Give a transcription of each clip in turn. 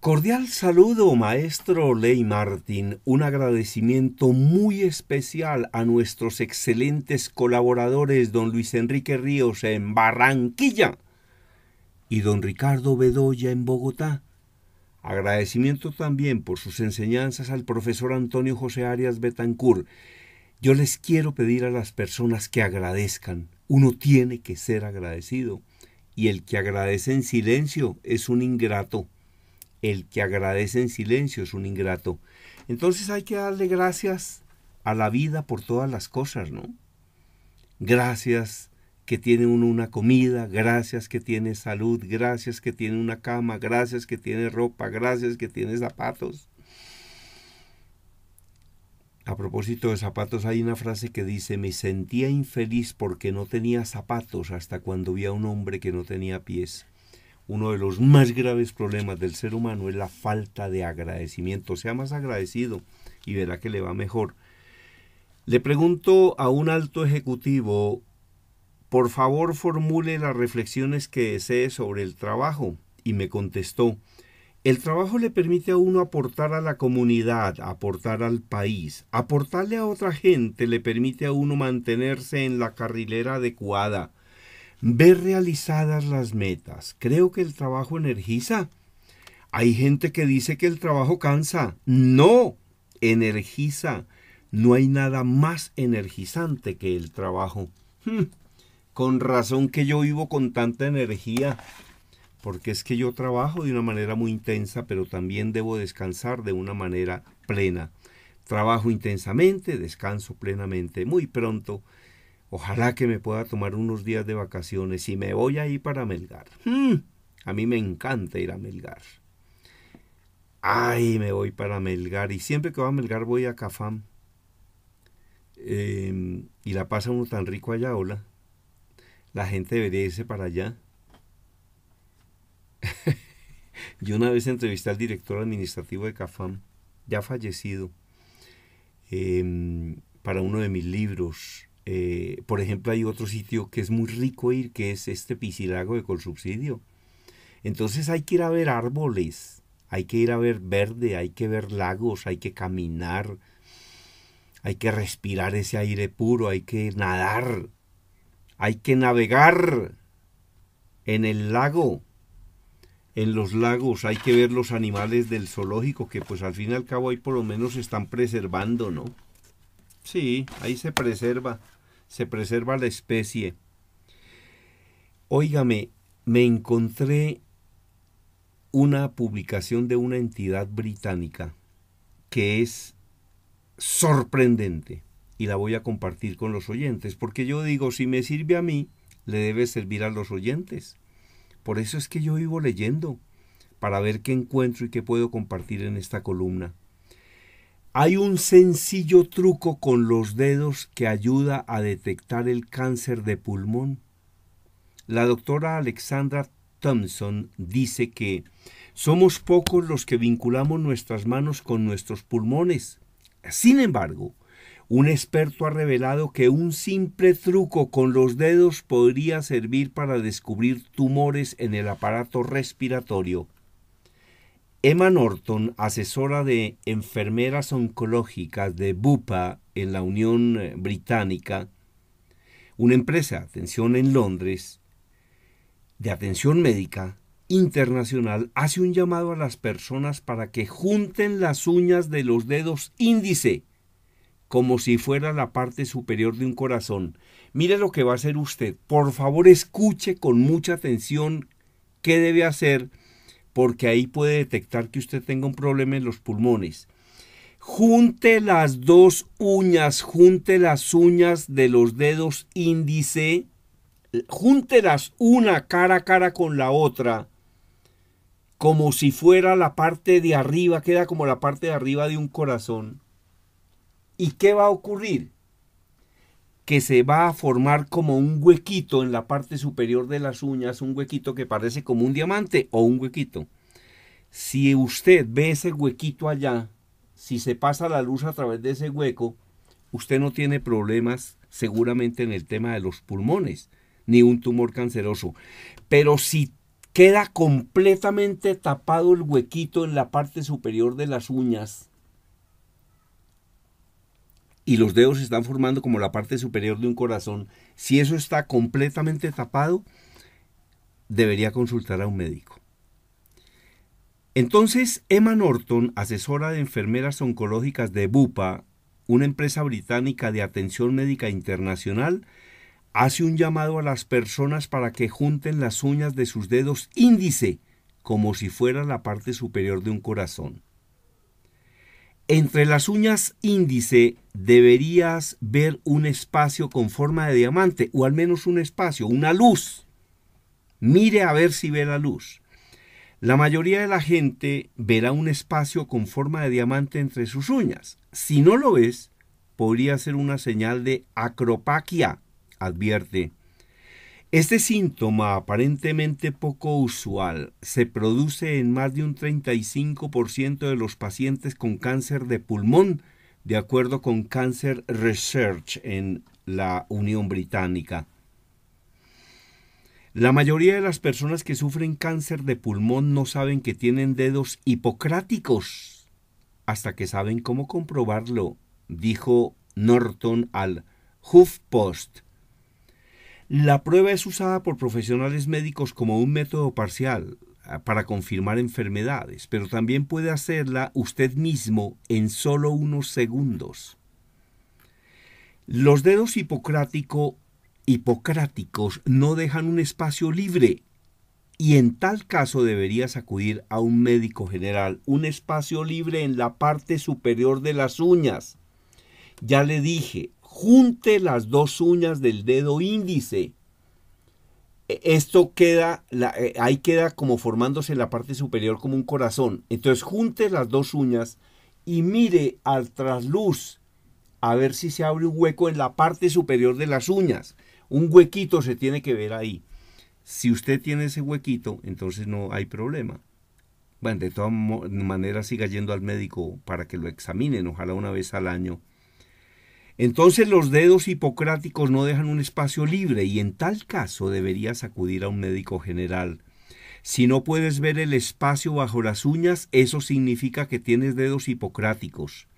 Cordial saludo, maestro Ley Martín. Un agradecimiento muy especial a nuestros excelentes colaboradores, don Luis Enrique Ríos en Barranquilla y don Ricardo Bedoya en Bogotá. Agradecimiento también por sus enseñanzas al profesor Antonio José Arias Betancourt. Yo les quiero pedir a las personas que agradezcan. Uno tiene que ser agradecido. Y el que agradece en silencio es un ingrato el que agradece en silencio es un ingrato. Entonces hay que darle gracias a la vida por todas las cosas, ¿no? Gracias que tiene uno una comida, gracias que tiene salud, gracias que tiene una cama, gracias que tiene ropa, gracias que tiene zapatos. A propósito de zapatos, hay una frase que dice, me sentía infeliz porque no tenía zapatos hasta cuando vi a un hombre que no tenía pies uno de los más graves problemas del ser humano es la falta de agradecimiento. Sea más agradecido y verá que le va mejor. Le pregunto a un alto ejecutivo, por favor formule las reflexiones que desee sobre el trabajo. Y me contestó, el trabajo le permite a uno aportar a la comunidad, aportar al país. Aportarle a otra gente le permite a uno mantenerse en la carrilera adecuada ver realizadas las metas. Creo que el trabajo energiza. Hay gente que dice que el trabajo cansa. No, energiza. No hay nada más energizante que el trabajo. Hmm, con razón que yo vivo con tanta energía, porque es que yo trabajo de una manera muy intensa, pero también debo descansar de una manera plena. Trabajo intensamente, descanso plenamente. Muy pronto Ojalá que me pueda tomar unos días de vacaciones y me voy ahí para Melgar. Hmm, a mí me encanta ir a Melgar. Ay, me voy para Melgar. Y siempre que voy a Melgar voy a Cafam. Em, y la pasa uno tan rico allá, hola. La gente debería irse para allá. Yo una vez entrevisté al director administrativo de Cafam, ya fallecido, em, para uno de mis libros. Eh, por ejemplo, hay otro sitio que es muy rico ir, que es este pisilago de Colsubsidio. Entonces hay que ir a ver árboles, hay que ir a ver verde, hay que ver lagos, hay que caminar, hay que respirar ese aire puro, hay que nadar, hay que navegar en el lago, en los lagos, hay que ver los animales del zoológico que pues al fin y al cabo ahí por lo menos se están preservando, ¿no? Sí, ahí se preserva se preserva la especie. Óigame, me encontré una publicación de una entidad británica que es sorprendente y la voy a compartir con los oyentes, porque yo digo, si me sirve a mí, le debe servir a los oyentes. Por eso es que yo vivo leyendo, para ver qué encuentro y qué puedo compartir en esta columna. Hay un sencillo truco con los dedos que ayuda a detectar el cáncer de pulmón. La doctora Alexandra Thompson dice que somos pocos los que vinculamos nuestras manos con nuestros pulmones. Sin embargo, un experto ha revelado que un simple truco con los dedos podría servir para descubrir tumores en el aparato respiratorio. Emma Norton, asesora de enfermeras oncológicas de Bupa en la Unión eh, Británica, una empresa de atención en Londres, de atención médica internacional, hace un llamado a las personas para que junten las uñas de los dedos índice, como si fuera la parte superior de un corazón. Mire lo que va a hacer usted. Por favor, escuche con mucha atención qué debe hacer porque ahí puede detectar que usted tenga un problema en los pulmones. Junte las dos uñas, junte las uñas de los dedos índice, júntelas una cara a cara con la otra, como si fuera la parte de arriba, queda como la parte de arriba de un corazón. ¿Y qué va a ocurrir? que se va a formar como un huequito en la parte superior de las uñas, un huequito que parece como un diamante o un huequito. Si usted ve ese huequito allá, si se pasa la luz a través de ese hueco, usted no tiene problemas seguramente en el tema de los pulmones, ni un tumor canceroso. Pero si queda completamente tapado el huequito en la parte superior de las uñas, y los dedos se están formando como la parte superior de un corazón, si eso está completamente tapado, debería consultar a un médico. Entonces, Emma Norton, asesora de enfermeras oncológicas de BUPA, una empresa británica de atención médica internacional, hace un llamado a las personas para que junten las uñas de sus dedos índice como si fuera la parte superior de un corazón. Entre las uñas índice deberías ver un espacio con forma de diamante, o al menos un espacio, una luz. Mire a ver si ve la luz. La mayoría de la gente verá un espacio con forma de diamante entre sus uñas. Si no lo ves, podría ser una señal de acropaquia, advierte este síntoma aparentemente poco usual se produce en más de un 35% de los pacientes con cáncer de pulmón, de acuerdo con Cancer Research en la Unión Británica. La mayoría de las personas que sufren cáncer de pulmón no saben que tienen dedos hipocráticos hasta que saben cómo comprobarlo, dijo Norton al HuffPost la prueba es usada por profesionales médicos como un método parcial ah, para confirmar enfermedades, pero también puede hacerla usted mismo en solo unos segundos. Los dedos hipocrático, hipocráticos no dejan un espacio libre y en tal caso deberías acudir a un médico general, un espacio libre en la parte superior de las uñas. Ya le dije, junte las dos uñas del dedo índice. E, esto queda, eh, ahí queda como formándose la parte superior como un corazón. Entonces junte las dos uñas y mire al trasluz a ver si se abre un hueco en la parte superior de las uñas. Un huequito se tiene que ver ahí. Si usted tiene ese huequito, entonces no hay problema. Bueno, de todas maneras siga yendo al médico para que lo examinen, ojalá una vez al año entonces los dedos hipocráticos no dejan un espacio libre y en tal caso deberías acudir a un médico general. Si no puedes ver el espacio bajo las uñas, eso significa que tienes dedos hipocráticos.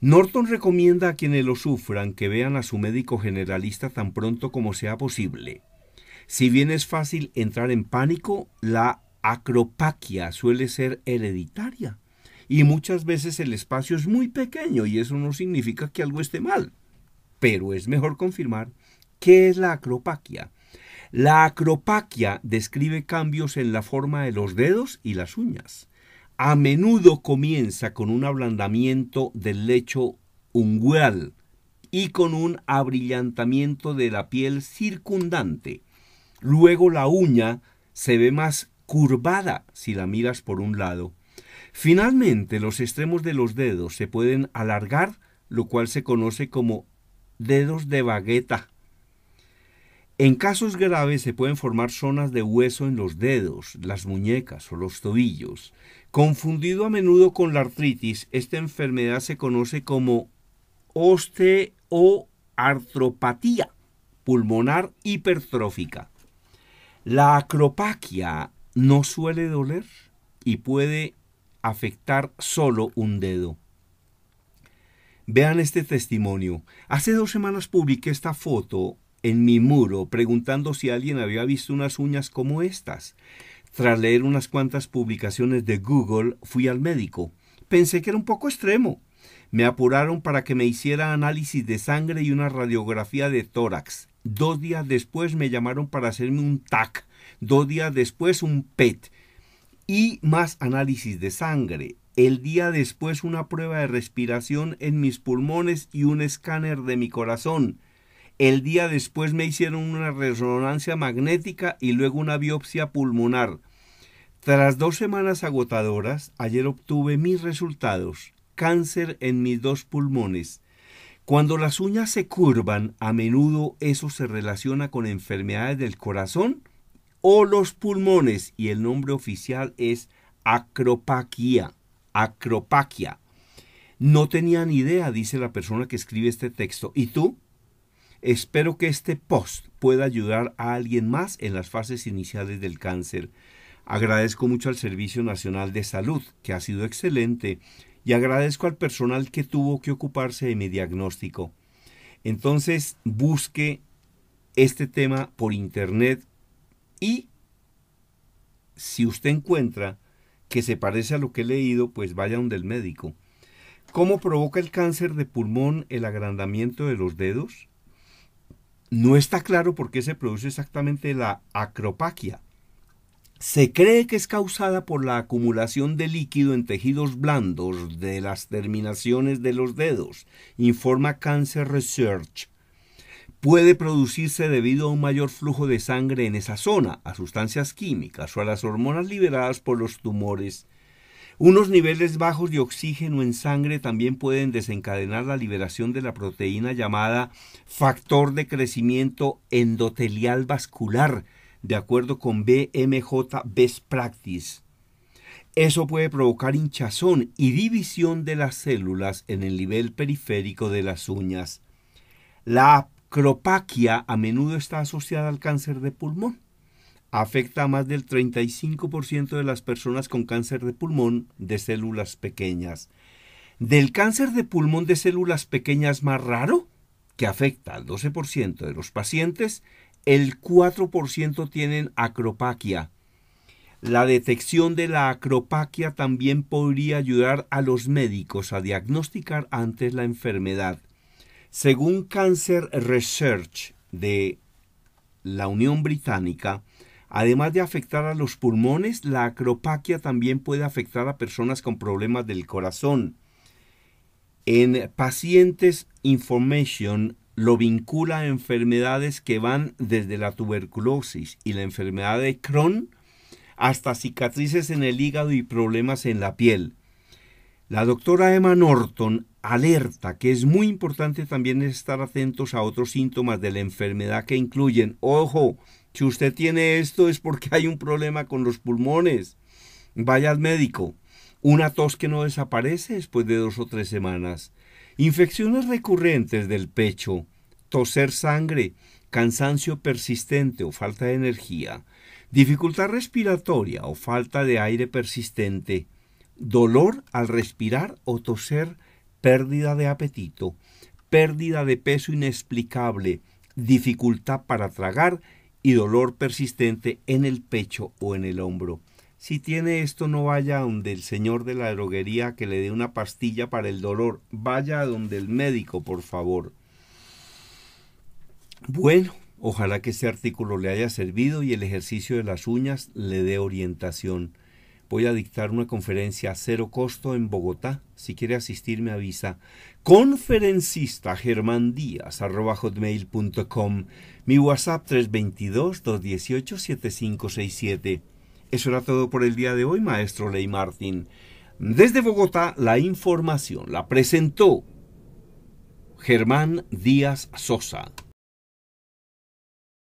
Norton recomienda a quienes lo sufran que vean a su médico generalista tan pronto como sea posible. Si bien es fácil entrar en pánico, la acropaquia suele ser hereditaria y muchas veces el espacio es muy pequeño y eso no significa que algo esté mal. Pero es mejor confirmar qué es la acropaquia. La acropaquia describe cambios en la forma de los dedos y las uñas. A menudo comienza con un ablandamiento del lecho ungual y con un abrillantamiento de la piel circundante. Luego la uña se ve más curvada si la miras por un lado Finalmente, los extremos de los dedos se pueden alargar, lo cual se conoce como dedos de bagueta. En casos graves se pueden formar zonas de hueso en los dedos, las muñecas o los tobillos. Confundido a menudo con la artritis, esta enfermedad se conoce como osteoartropatía pulmonar hipertrófica. La acropaquia no suele doler y puede afectar solo un dedo. Vean este testimonio. Hace dos semanas publiqué esta foto en mi muro preguntando si alguien había visto unas uñas como estas. Tras leer unas cuantas publicaciones de Google, fui al médico. Pensé que era un poco extremo. Me apuraron para que me hiciera análisis de sangre y una radiografía de tórax. Dos días después me llamaron para hacerme un TAC. Dos días después un PET y más análisis de sangre. El día después una prueba de respiración en mis pulmones y un escáner de mi corazón. El día después me hicieron una resonancia magnética y luego una biopsia pulmonar. Tras dos semanas agotadoras, ayer obtuve mis resultados. Cáncer en mis dos pulmones. Cuando las uñas se curvan, a menudo eso se relaciona con enfermedades del corazón o los pulmones y el nombre oficial es acropaquia, acropaquia. No tenía ni idea, dice la persona que escribe este texto. ¿Y tú? Espero que este post pueda ayudar a alguien más en las fases iniciales del cáncer. Agradezco mucho al Servicio Nacional de Salud, que ha sido excelente, y agradezco al personal que tuvo que ocuparse de mi diagnóstico. Entonces, busque este tema por internet, y si usted encuentra que se parece a lo que he leído, pues vaya donde el médico. ¿Cómo provoca el cáncer de pulmón el agrandamiento de los dedos? No está claro por qué se produce exactamente la acropaquia. Se cree que es causada por la acumulación de líquido en tejidos blandos de las terminaciones de los dedos, informa Cancer Research puede producirse debido a un mayor flujo de sangre en esa zona, a sustancias químicas o a las hormonas liberadas por los tumores. Unos niveles bajos de oxígeno en sangre también pueden desencadenar la liberación de la proteína llamada factor de crecimiento endotelial vascular, de acuerdo con BMJ Best Practice. Eso puede provocar hinchazón y división de las células en el nivel periférico de las uñas. La acropaquia a menudo está asociada al cáncer de pulmón. Afecta a más del 35% de las personas con cáncer de pulmón de células pequeñas. Del cáncer de pulmón de células pequeñas más raro, que afecta al 12% de los pacientes, el 4% tienen acropaquia. La detección de la acropaquia también podría ayudar a los médicos a diagnosticar antes la enfermedad. Según Cancer Research de la Unión Británica, además de afectar a los pulmones, la acropaquia también puede afectar a personas con problemas del corazón. En Pacientes Information lo vincula a enfermedades que van desde la tuberculosis y la enfermedad de Crohn hasta cicatrices en el hígado y problemas en la piel. La doctora Emma Norton alerta que es muy importante también estar atentos a otros síntomas de la enfermedad que incluyen, ojo, si usted tiene esto es porque hay un problema con los pulmones, vaya al médico, una tos que no desaparece después de dos o tres semanas, infecciones recurrentes del pecho, toser sangre, cansancio persistente o falta de energía, dificultad respiratoria o falta de aire persistente, dolor al respirar o toser, pérdida de apetito, pérdida de peso inexplicable, dificultad para tragar y dolor persistente en el pecho o en el hombro. Si tiene esto, no vaya a donde el señor de la droguería que le dé una pastilla para el dolor. Vaya a donde el médico, por favor. Bueno, ojalá que este artículo le haya servido y el ejercicio de las uñas le dé orientación. Voy a dictar una conferencia a cero costo en Bogotá. Si quiere asistir, me avisa. Conferencista Germán Díaz, arroba hotmail.com. Mi WhatsApp 322-218-7567. Eso era todo por el día de hoy, maestro Ley Martín. Desde Bogotá, la información la presentó Germán Díaz Sosa.